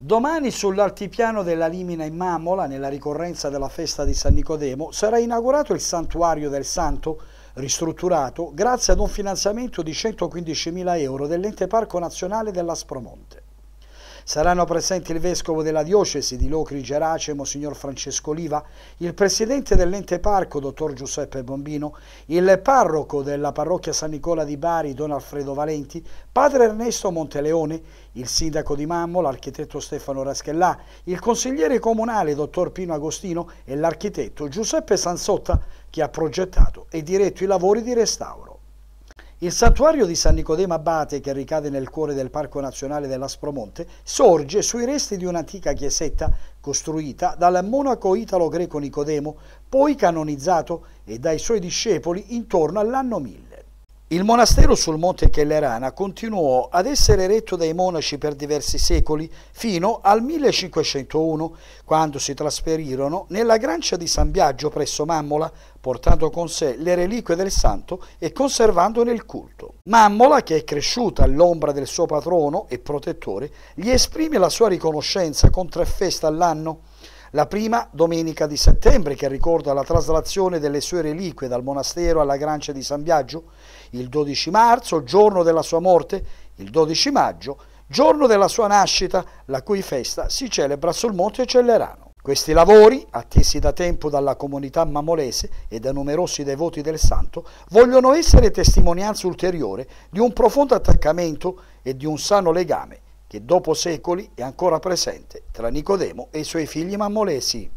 Domani sull'altipiano della Limina in Mammola, nella ricorrenza della festa di San Nicodemo, sarà inaugurato il santuario del Santo, ristrutturato grazie ad un finanziamento di 115.000 euro dell'ente Parco Nazionale dell'Aspromonte. Saranno presenti il vescovo della diocesi di Locri Gerace, Monsignor Francesco Liva, il presidente dell'ente parco, dottor Giuseppe Bombino, il parroco della parrocchia San Nicola di Bari, don Alfredo Valenti, padre Ernesto Monteleone, il sindaco di Mammo, l'architetto Stefano Raschellà, il consigliere comunale, dottor Pino Agostino, e l'architetto Giuseppe Sansotta, che ha progettato e diretto i lavori di restauro. Il santuario di San Nicodema Abate, che ricade nel cuore del Parco Nazionale dell'Aspromonte, sorge sui resti di un'antica chiesetta costruita dal monaco italo-greco Nicodemo, poi canonizzato, e dai suoi discepoli intorno all'anno 1000. Il monastero sul monte Kellerana continuò ad essere eretto dai monaci per diversi secoli fino al 1501, quando si trasferirono nella grancia di San Biagio presso Mammola, portando con sé le reliquie del santo e conservandone il culto. Mammola, che è cresciuta all'ombra del suo patrono e protettore, gli esprime la sua riconoscenza con tre feste all'anno la prima domenica di settembre che ricorda la traslazione delle sue reliquie dal monastero alla Grancia di San Biagio, il 12 marzo, giorno della sua morte, il 12 maggio, giorno della sua nascita, la cui festa si celebra sul Monte Cellerano. Questi lavori, attesi da tempo dalla comunità mamolese e da numerosi devoti del santo, vogliono essere testimonianza ulteriore di un profondo attaccamento e di un sano legame che dopo secoli è ancora presente tra Nicodemo e i suoi figli mammolesi.